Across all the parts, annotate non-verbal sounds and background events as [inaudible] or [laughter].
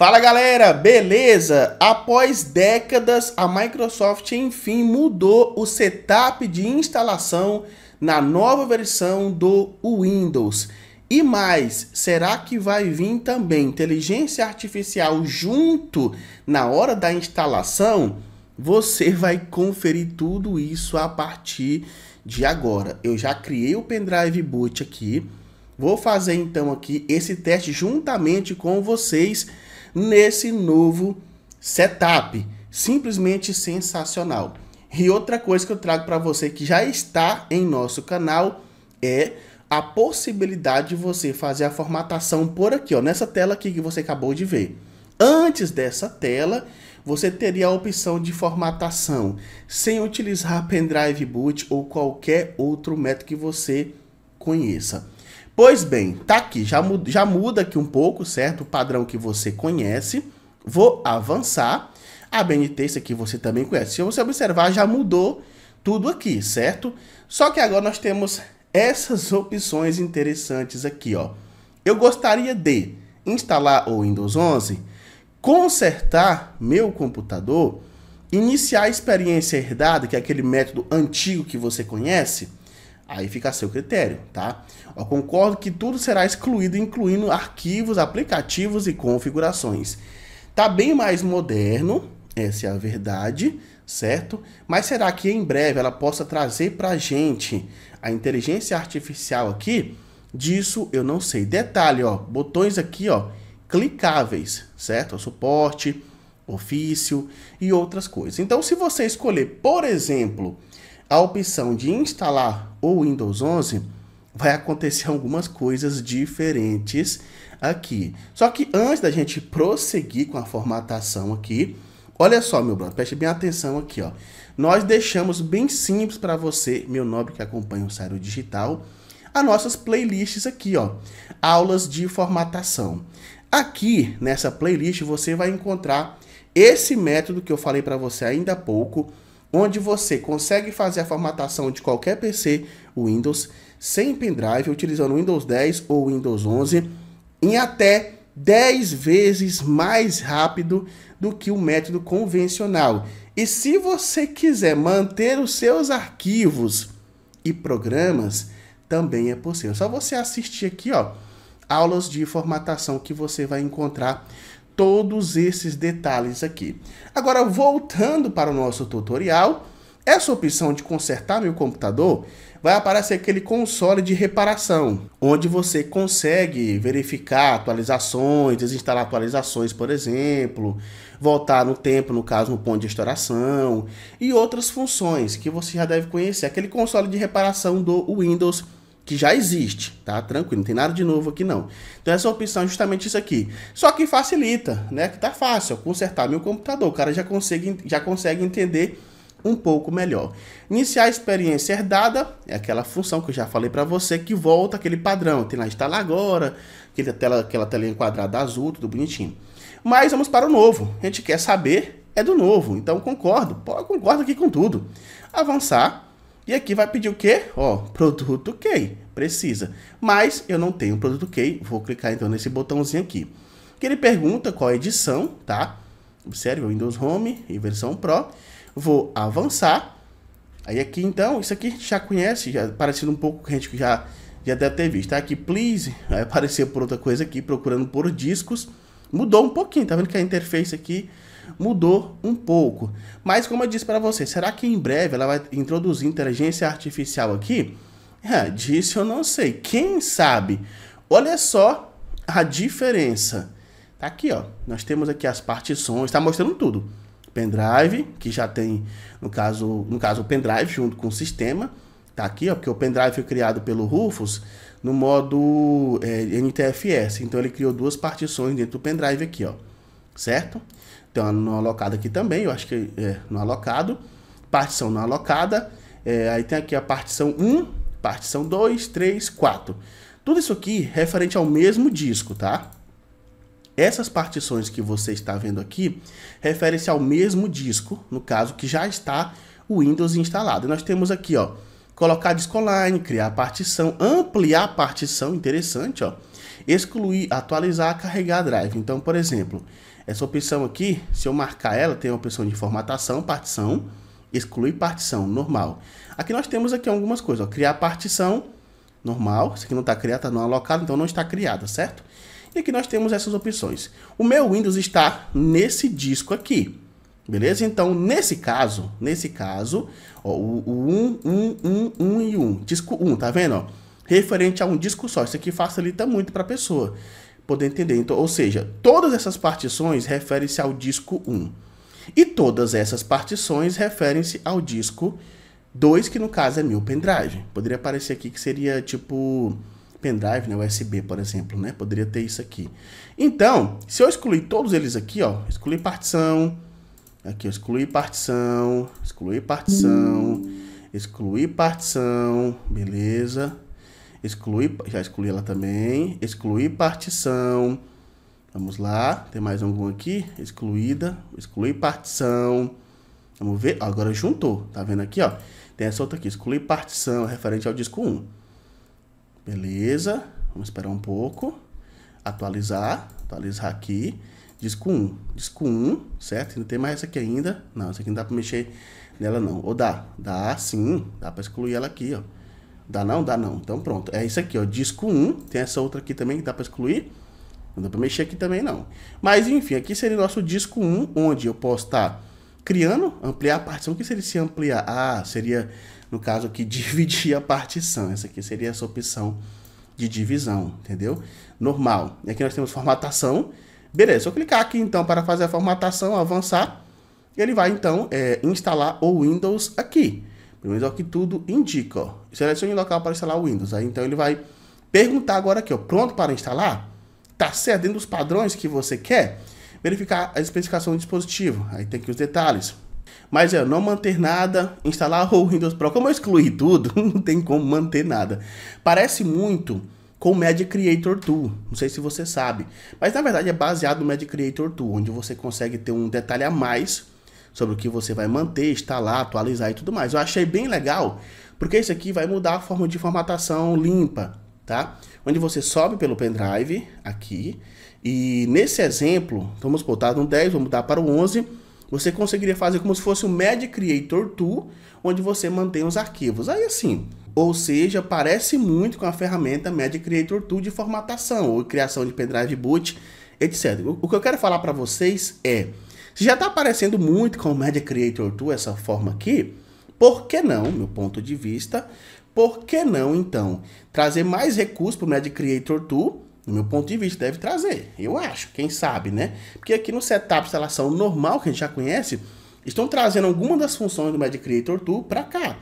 Fala galera, beleza? Após décadas, a Microsoft enfim mudou o setup de instalação na nova versão do Windows. E mais, será que vai vir também inteligência artificial junto na hora da instalação? Você vai conferir tudo isso a partir de agora. Eu já criei o pendrive boot aqui. Vou fazer então aqui esse teste juntamente com vocês nesse novo setup. Simplesmente sensacional. E outra coisa que eu trago para você que já está em nosso canal é a possibilidade de você fazer a formatação por aqui, ó, nessa tela aqui que você acabou de ver. Antes dessa tela, você teria a opção de formatação sem utilizar pendrive boot ou qualquer outro método que você conheça. Pois bem, tá aqui, já muda, já muda aqui um pouco, certo? O padrão que você conhece. Vou avançar. A BNT, isso aqui você também conhece. Se você observar, já mudou tudo aqui, certo? Só que agora nós temos essas [laughs] opções interessantes aqui, ó. Eu gostaria de instalar o Windows 11, consertar meu computador, iniciar a experiência herdada, que é aquele método antigo que você conhece, Aí fica a seu critério, tá? Eu concordo que tudo será excluído, incluindo arquivos, aplicativos e configurações. Tá bem mais moderno, essa é a verdade, certo? Mas será que em breve ela possa trazer para a gente a inteligência artificial aqui? Disso eu não sei. Detalhe, ó, botões aqui, ó, clicáveis, certo? O suporte, ofício e outras coisas. Então, se você escolher, por exemplo, a opção de instalar o Windows 11, vai acontecer algumas coisas diferentes aqui. Só que antes da gente prosseguir com a formatação aqui, olha só, meu brother, preste bem atenção aqui, ó. Nós deixamos bem simples para você, meu nobre que acompanha o Sairo Digital, as nossas playlists aqui, ó. Aulas de formatação. Aqui, nessa playlist, você vai encontrar esse método que eu falei para você ainda há pouco, onde você consegue fazer a formatação de qualquer PC Windows sem pendrive, utilizando Windows 10 ou Windows 11, em até 10 vezes mais rápido do que o método convencional. E se você quiser manter os seus arquivos e programas, também é possível. Só você assistir aqui, ó, aulas de formatação que você vai encontrar todos esses detalhes aqui. Agora, voltando para o nosso tutorial, essa opção de consertar meu computador vai aparecer aquele console de reparação, onde você consegue verificar atualizações, desinstalar atualizações, por exemplo, voltar no tempo, no caso, no ponto de restauração, e outras funções que você já deve conhecer, aquele console de reparação do Windows que já existe, tá? Tranquilo, não tem nada de novo aqui não. Então essa opção é justamente isso aqui. Só que facilita, né? Que tá fácil, consertar meu computador, o cara já consegue, já consegue entender um pouco melhor. Iniciar a experiência herdada é aquela função que eu já falei para você que volta aquele padrão, tem lá instalar agora, aquela tela, aquela telinha quadrada azul, tudo bonitinho. Mas vamos para o novo. A gente quer saber é do novo, então concordo, concordo aqui com tudo. Avançar e aqui vai pedir o quê? Ó, produto key, precisa. Mas eu não tenho produto key, vou clicar então nesse botãozinho aqui. Que ele pergunta qual é edição, tá? Observe, Windows Home e versão Pro. Vou avançar. Aí aqui então, isso aqui já conhece, já parecendo um pouco com a gente já, já deve ter visto. Tá aqui, please, vai apareceu por outra coisa aqui, procurando por discos. Mudou um pouquinho, tá vendo que a interface aqui mudou um pouco. Mas como eu disse para você, será que em breve ela vai introduzir inteligência artificial aqui? É, disso eu não sei. Quem sabe? Olha só a diferença. Tá aqui, ó. Nós temos aqui as partições, está mostrando tudo. Pendrive, que já tem, no caso, no caso o pendrive junto com o sistema. Tá aqui, ó, porque o pendrive foi criado pelo Rufus no modo é, NTFS. Então ele criou duas partições dentro do pendrive aqui, ó. Certo? Tem uma não alocada aqui também, eu acho que é não alocado. Partição não alocada. É, aí tem aqui a partição 1, partição 2, 3, 4. Tudo isso aqui referente ao mesmo disco, tá? Essas partições que você está vendo aqui referem-se ao mesmo disco, no caso que já está o Windows instalado. nós temos aqui, ó, colocar disco online, criar partição, ampliar a partição, interessante, ó, excluir, atualizar, carregar drive. Então, por exemplo, essa opção aqui, se eu marcar ela, tem a opção de formatação, partição, excluir partição, normal. Aqui nós temos aqui algumas coisas, ó, criar partição, normal, isso aqui não está criado, está não alocado, então não está criada, certo? E aqui nós temos essas opções. O meu Windows está nesse disco aqui, beleza? Então, nesse caso, nesse caso, ó, o, 1, 1, 1, 1 e 1, disco 1, tá vendo? Ó? Referente a um disco só, isso aqui facilita muito para a pessoa poder entender. Então, ou seja, todas essas partições referem-se ao disco 1. E todas essas partições referem-se ao disco 2, que no caso é meu pendrive. Poderia aparecer aqui que seria tipo pendrive, né, USB, por exemplo, né? Poderia ter isso aqui. Então, se eu excluir todos eles aqui, ó, excluir partição, aqui eu excluí partição, excluí partição, excluí partição, beleza? exclui, já exclui ela também, excluir partição. Vamos lá, tem mais algum aqui? Excluída, excluir partição. Vamos ver, agora juntou, tá vendo aqui, ó? Tem essa outra aqui, exclui partição, referente ao disco 1. Beleza, vamos esperar um pouco. Atualizar, atualizar aqui. Disco 1, disco 1, certo? Não tem mais essa aqui ainda. Não, essa aqui não dá pra mexer nela não. Ou dá? Dá sim, dá pra excluir ela aqui, ó. Dá não? Dá não. Então pronto. É isso aqui, ó. Disco 1. Tem essa outra aqui também que dá para excluir. Não dá para mexer aqui também não. Mas enfim, aqui seria o nosso disco 1, onde eu posso estar tá criando, ampliar a partição. O que seria se ampliar? Ah, seria, no caso aqui, [laughs] dividir a partição. Essa aqui seria essa opção de divisão, entendeu? Normal. E aqui nós temos formatação. Beleza, se eu clicar aqui então para fazer a formatação, avançar, ele vai então é, instalar o Windows aqui. Pelo menos é o que tudo indica, ó. Selecione o local para instalar o Windows. Aí então ele vai perguntar agora aqui, ó. Pronto para instalar? Tá certo dentro dos padrões que você quer? Verificar a especificação do dispositivo. Aí tem aqui os detalhes. Mas é, não manter nada, instalar o Windows Pro. Como eu excluí tudo, [laughs] não tem como manter nada. Parece muito com o Media Creator Tool, não sei se você sabe, mas na verdade é baseado no Media Creator Tool, onde você consegue ter um detalhe a mais sobre o que você vai manter, instalar, atualizar e tudo mais. Eu achei bem legal, porque isso aqui vai mudar a forma de formatação limpa, tá? Onde você sobe pelo pendrive aqui, e nesse exemplo, vamos botar no 10, vamos mudar para o 11, você conseguiria fazer como se fosse o Media Creator Tool, onde você mantém os arquivos. Aí assim, ou seja, parece muito com a ferramenta Media Creator Tool de formatação ou criação de pendrive boot, etc. O que eu quero falar para vocês é se já está aparecendo muito com o Media Creator Tool essa forma aqui, por que não, meu ponto de vista, por que não então trazer mais recursos para o Media Creator Tool? No meu ponto de vista, deve trazer, eu acho, quem sabe, né? Porque aqui no setup instalação normal que a gente já conhece, estão trazendo alguma das funções do Media Creator Tool para cá.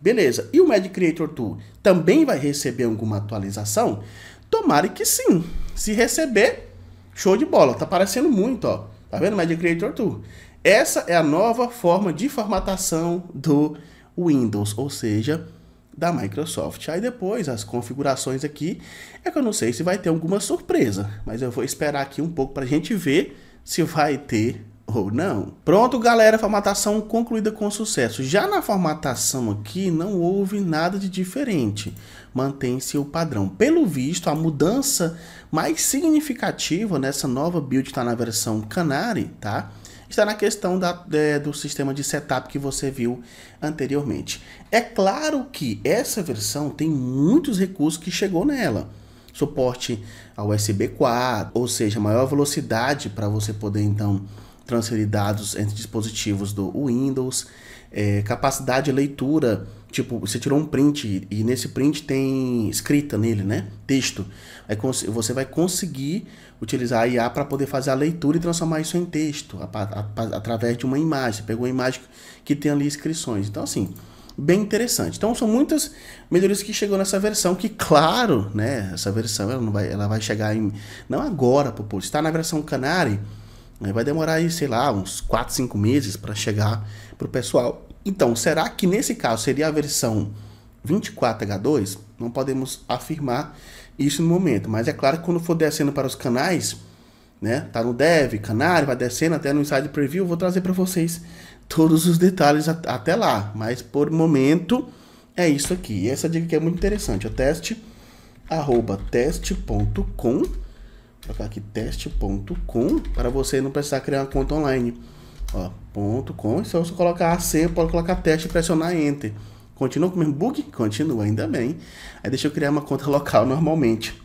Beleza, e o Media Creator Tool também vai receber alguma atualização? Tomara que sim. Se receber, show de bola, tá aparecendo muito, ó. Tá vendo? Media Creator Tool. Essa é a nova forma de formatação do Windows, ou seja, da Microsoft. Aí depois as configurações aqui é que eu não sei se vai ter alguma surpresa, mas eu vou esperar aqui um pouco para a gente ver se vai ter ou não. Pronto, galera, formatação concluída com sucesso. Já na formatação aqui não houve nada de diferente. Mantém-se o padrão. Pelo visto, a mudança mais significativa nessa nova build está na versão Canary, tá? Está na questão da, é, do sistema de setup que você viu anteriormente. É claro que essa versão tem muitos recursos que chegou nela suporte a USB 4, ou seja, maior velocidade para você poder então transferir dados entre dispositivos do Windows, é, capacidade de leitura, tipo, você tirou um print e nesse print tem escrita nele, né? Texto. Aí você vai conseguir utilizar a IA para poder fazer a leitura e transformar isso em texto, a, a, a, através de uma imagem. Você pegou uma imagem que tem ali inscrições. Então, assim, bem interessante. Então são muitas melhorias que chegou nessa versão, que claro, né, essa versão ela não vai, ela vai chegar em não agora, Popô, está na versão Canary, Vai demorar aí, sei lá, uns 4, 5 meses para chegar para o pessoal. Então, será que nesse caso seria a versão 24H2? Não podemos afirmar isso no momento, mas é claro que quando for descendo para os canais, né, tá no dev, canário, vai descendo até no inside preview, vou trazer para vocês todos os detalhes até lá, mas por momento é isso aqui. E essa dica aqui é muito interessante, é o teste arroba teste.com colocar aqui teste.com para você não precisar criar uma conta online. Ó, ponto .com, se você colocar a senha, pode colocar teste e pressionar enter. Continua com o mesmo bug? Continua, ainda bem. Aí deixa eu criar uma conta [laughs] local normalmente.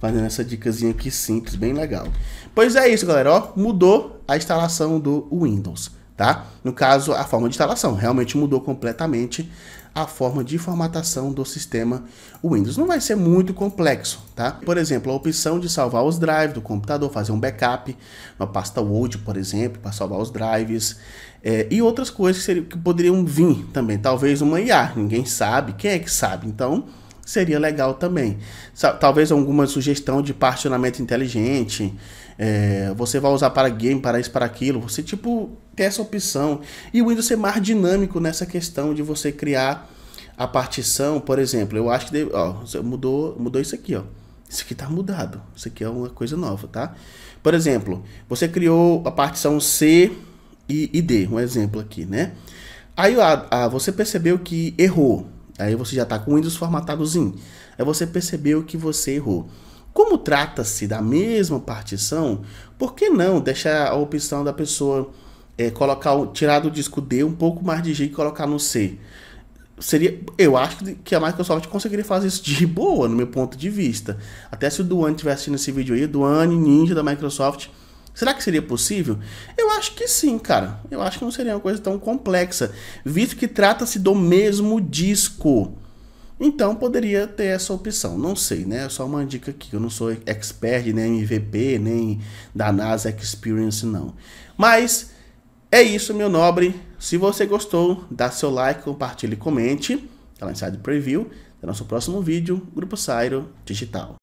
Fazendo essa dicasinha aqui simples, bem legal. Pois é isso, galera. Ó, mudou a instalação do Windows, tá? No caso, a forma de instalação realmente mudou completamente a forma de formatação do sistema Windows. Não vai ser muito complexo, tá? Por exemplo, a opção de salvar os drives do computador, fazer um backup, uma pasta Word, por exemplo, para salvar os drives é, e outras coisas que, seriam, que poderiam vir também. Talvez uma IA, ninguém sabe, quem é que sabe? Então, seria legal também. Talvez alguma sugestão de particionamento inteligente, é, você vai usar para game, para isso, para aquilo. Você, tipo, tem essa opção. E o Windows ser mais dinâmico nessa questão de você criar a partição, por exemplo. Eu acho que deve, ó, mudou, mudou isso aqui, ó. Isso aqui está mudado. Isso aqui é uma coisa nova, tá? Por exemplo, você criou a partição C e, e D, um exemplo aqui, né? Aí a, a, você percebeu que errou. Aí você já está com o Windows formatadozinho. Aí você percebeu que você errou. Como trata-se da mesma partição, por que não deixar a opção da pessoa é, colocar, tirar do disco D um pouco mais de G e colocar no C? Seria, eu acho que a Microsoft conseguiria fazer isso de [laughs] boa, no meu ponto de vista. Até se o Duane tivesse assistindo esse vídeo aí, Duane Ninja da Microsoft Será que seria possível? Eu acho que sim, cara. Eu acho que não seria uma coisa tão complexa, visto que trata-se do mesmo disco. Então poderia ter essa opção, não sei, né? É só uma dica aqui. Eu não sou expert nem MVP, nem da NASA Experience, não. Mas é isso, meu nobre. Se você gostou, dá seu like, compartilhe e comente. Tá lá inside preview. Até nosso próximo vídeo, Grupo Sairo Digital.